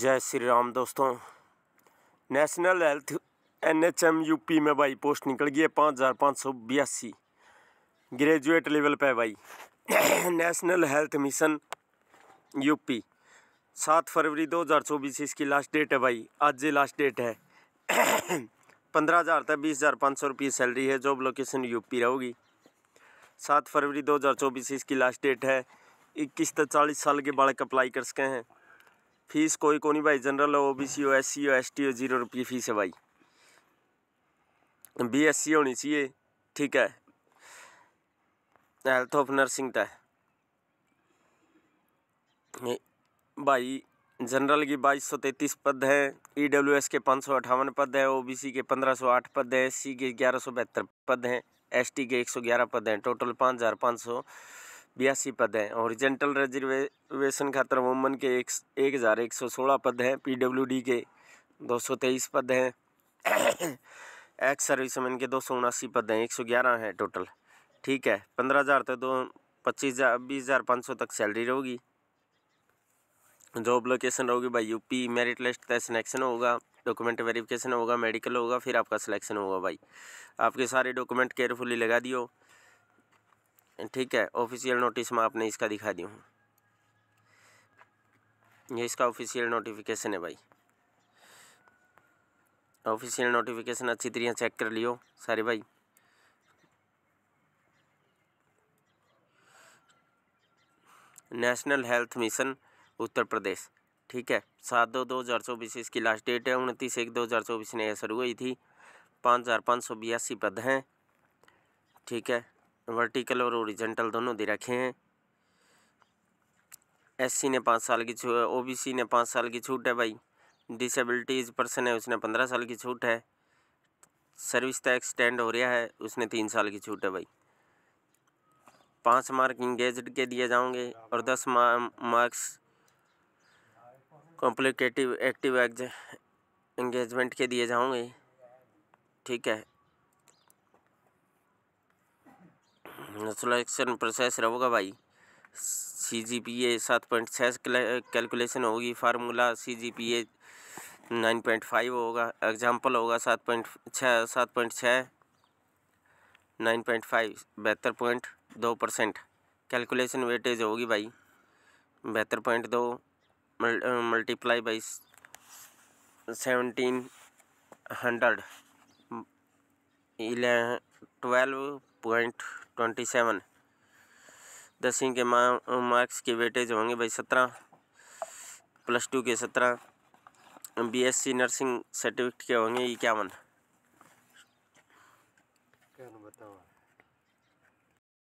जय श्री राम दोस्तों national health N H M UP में भाई पोस्ट निकल गई है पाँच हज़ार पाँच सौ बयासी ग्रेजुएट लेवल पे भाई नेशनल हेल्थ मिशन यूपी सात फरवरी दो हज़ार चौबीस इसकी लास्ट डेट है भाई आज ही लास्ट डेट है पंद्रह हज़ार तक बीस हज़ार पाँच सौ रुपये सैलरी है जॉब लोकेशन यूपी रहोगी सात फरवरी दो हज़ार चौबीस इसकी लास्ट डेट है इक्कीस तक चालीस साल के बालक अप्लाई कर सके हैं फीस कोई को भाई general O B C O S C O S T O zero रुपये फीस है भाई बी एस सी होनी चाहिए ठीक है हेल्थ ऑफ नर्सिंग तय भाई जनरल की बाईस सौ तैतीस पद हैं ई e डब्ल्यू एस के पाँच सौ अट्ठावन पद है ओ बी सी के पंद्रह सौ आठ पद है एस सी के ग्यारह सौ बहत्तर पद हैं एस टी के एक सौ ग्यारह पद हैं टोटल पाँच हज़ार पाँच सौ बयासी पद हैं जेंटल रिजर्वेशन खातर वुमन के एक एक हज़ार एक सौ सोलह पद हैं पीडब्ल्यूडी के दो सौ तेईस पद हैं एक्स सर्विसमैन के दो सौ उनासी पद हैं एक सौ ग्यारह हैं टोटल ठीक है पंद्रह हज़ार तो दो पच्चीस हज़ार बीस हज़ार पाँच सौ तक सैलरी रहेगी जॉब लोकेशन रहोगी भाई यूपी मेरिट लिस्ट का सिलेक्शन होगा डॉक्यूमेंट वेरिफिकेशन होगा मेडिकल होगा फिर आपका सिलेक्शन होगा भाई आपके सारे डॉक्यूमेंट केयरफुली लगा दियो ठीक है ऑफिशियल नोटिस मैं आपने इसका दिखा दी हूँ ये इसका ऑफिशियल नोटिफिकेशन है भाई ऑफिशियल नोटिफिकेशन अच्छी तरह चेक कर लियो सारे भाई national health mission Uttar Pradesh ठीक है सात दो दो हज़ार चौबीस इसकी लास्ट डेट है उनतीस एक दो हज़ार चौबीस ने यह शुरू हुई थी पाँच हज़ार पाँच सौ बयासी पद हैं ठीक है वर्टिकल और ओरिजेंटल दोनों दे रखे हैं एससी ने पाँच साल की छूट ओबीसी ने पाँच साल की छूट है भाई डिसेबिलिटीज़ पर्सन है उसने पंद्रह साल की छूट है सर्विस टैक्स एक्सटेंड हो रहा है उसने तीन साल की छूट है भाई पाँच मार्क इंगेज के दिए जाओगे और दस मार्क्स कॉम्प्लिकेटिव एक्टिव एग्ज एंगेजमेंट के दिए जाओगे ठीक है सिलेक्शन तो प्रोसेस रहेगा भाई सी जी पी ए सात पॉइंट छः कैलकुलेशन होगी formula C G P A nine point five होगा एग्जाम्पल होगा सात पॉइंट छः सात पॉइंट छः नाइन पॉइंट फाइव बहत्तर पॉइंट दो परसेंट कैलकुलेशन वेटेज होगी भाई बहत्तर पॉइंट दो मल्टीप्लाई बाई सेवनटीन हंड्रेड इले ट्वेल्व पॉइंट ट्वेंटी सेवन दसवीं के मार्क्स के वेटेज होंगे भाई सत्रह प्लस टू के सत्रह बीएससी नर्सिंग सर्टिफिकेट के होंगे इक्यावन